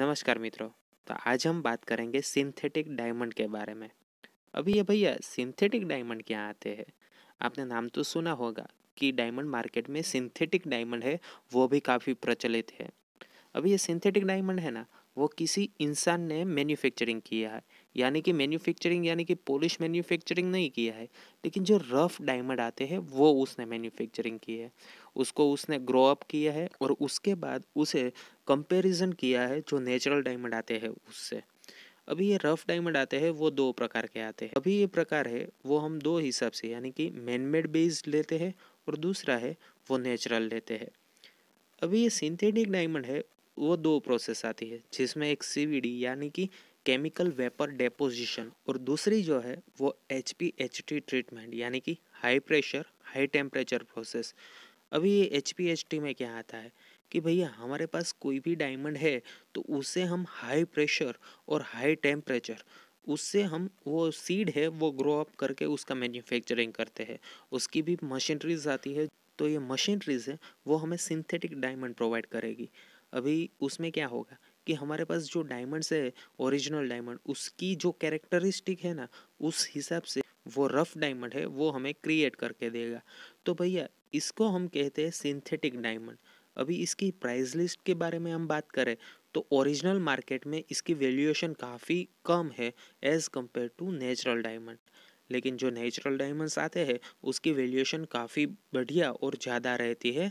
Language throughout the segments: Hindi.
नमस्कार मित्रों तो आज हम बात करेंगे सिंथेटिक डायमंड के बारे में अभी ये भैया सिंथेटिक डायमंड क्या आते हैं आपने नाम तो सुना होगा कि डायमंड मार्केट में सिंथेटिक डायमंड है वो भी काफ़ी प्रचलित है अभी ये सिंथेटिक डायमंड है ना वो किसी इंसान ने मैन्युफैक्चरिंग किया है यानी कि मैन्युफैक्चरिंग यानी कि पोलिश मैन्युफैक्चरिंग नहीं किया है लेकिन जो रफ डायमंड आते हैं वो उसने मैन्युफैक्चरिंग की है उसको उसने ग्रो अप किया है और उसके बाद उसे कंपैरिजन किया है जो नेचुरल डायमंड आते हैं उससे अभी ये रफ डायमंड आते हैं वो दो प्रकार के आते हैं अभी ये प्रकार है वो हम दो हिसाब से यानी कि मैनमेड बेस्ड लेते हैं और दूसरा है वो नेचुरल लेते हैं अभी ये सिंथेटिक डायमंड है वो दो प्रोसेस आती है जिसमें एक सी यानी कि केमिकल वेपर डेपोजिशन और दूसरी जो है वो H P H T treatment यानी कि high pressure high temperature process अभी ये एच पी एच टी में क्या आता है कि भैया हमारे पास कोई भी डायमंड है तो उसे हम हाई प्रेशर और हाई टेम्परेचर उससे हम वो सीड है वो ग्रो अप करके उसका मैन्युफैक्चरिंग करते हैं उसकी भी मशीनरीज आती है तो ये मशीनरीज है वो हमें सिंथेटिक डायमंड प्रोवाइड करेगी अभी उसमें क्या होगा कि हमारे पास जो डायमंड्स है ओरिजिनल डायमंड उसकी जो कैरेक्टरिस्टिक है ना उस हिसाब से वो रफ डायमंड है वो हमें क्रिएट करके देगा तो भैया इसको हम कहते हैं सिंथेटिक डायमंड अभी इसकी प्राइस लिस्ट के बारे में हम बात करें तो ओरिजिनल मार्केट में इसकी वैल्यूएशन काफ़ी कम है as compare to natural diamond लेकिन जो नेचुरल डायमंड्स आते हैं उसकी वैल्यूएशन काफ़ी बढ़िया और ज़्यादा रहती है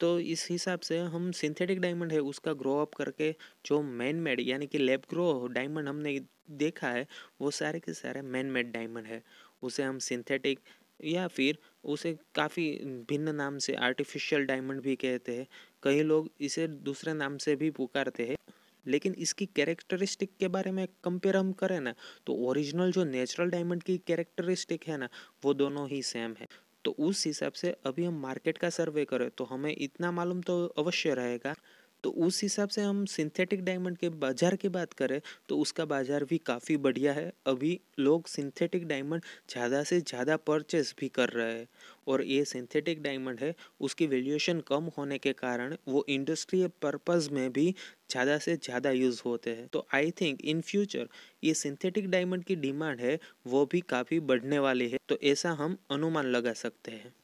तो इस हिसाब से हम सिंथेटिक डायमंड है उसका ग्रो अप करके जो मैन मेड यानी कि लेब ग्रो डायमंड हमने देखा है वो सारे के सारे मैन मेड डायमंड है उसे हम सिंथेटिक या फिर उसे काफ़ी भिन्न नाम से आर्टिफिशियल डायमंड भी कहते हैं कई लोग इसे दूसरे नाम से भी पुकारते हैं लेकिन इसकी कैरेक्टरिस्टिक के बारे में कंपेयर हम करें ना तो ओरिजिनल जो नेचुरल डायमंड की कैरेक्टरिस्टिक है ना वो दोनों ही सेम है तो उस हिसाब से अभी हम मार्केट का सर्वे करें तो हमें इतना मालूम तो अवश्य रहेगा तो उस हिसाब से हम सिंथेटिक डायमंड के बाज़ार की बात करें तो उसका बाज़ार भी काफ़ी बढ़िया है अभी लोग सिंथेटिक डायमंड ज़्यादा से ज़्यादा परचेस भी कर रहे हैं और ये सिंथेटिक डायमंड है उसकी वैल्यूएशन कम होने के कारण वो इंडस्ट्रियल पर्पज़ में भी ज़्यादा से ज़्यादा यूज़ होते हैं तो आई थिंक इन फ्यूचर ये सिंथेटिक डायमंड की डिमांड है वो भी काफ़ी बढ़ने वाली है तो ऐसा हम अनुमान लगा सकते हैं